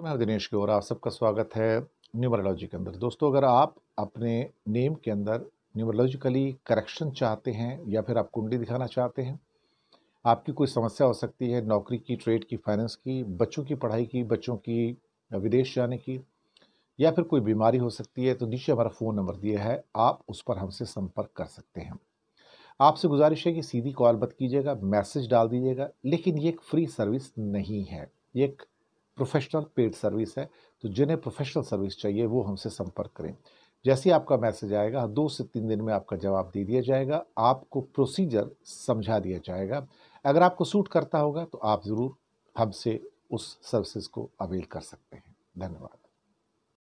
तो मैं दिनेश की और आप सबका स्वागत है न्यूमरोलॉजी के अंदर दोस्तों अगर आप अपने नेम के अंदर न्यूमरोलॉजिकली करेक्शन चाहते हैं या फिर आप कुंडली दिखाना चाहते हैं आपकी कोई समस्या हो सकती है नौकरी की ट्रेड की फाइनेंस की बच्चों की पढ़ाई की बच्चों की विदेश जाने की या फिर कोई बीमारी हो सकती है तो नीचे हमारा फ़ोन नंबर दिया है आप उस पर हमसे संपर्क कर सकते हैं आपसे गुजारिश है कि सीधी कॉल मत कीजिएगा मैसेज डाल दीजिएगा लेकिन ये एक फ्री सर्विस नहीं है ये एक प्रोफेशनल पेड सर्विस है तो जिन्हें प्रोफेशनल सर्विस चाहिए वो हमसे संपर्क करें जैसे ही आपका मैसेज आएगा दो से तीन दिन में आपका जवाब दे दिया जाएगा आपको प्रोसीजर समझा दिया जाएगा अगर आपको सूट करता होगा तो आप ज़रूर हमसे उस सर्विसेज को अवेल कर सकते हैं धन्यवाद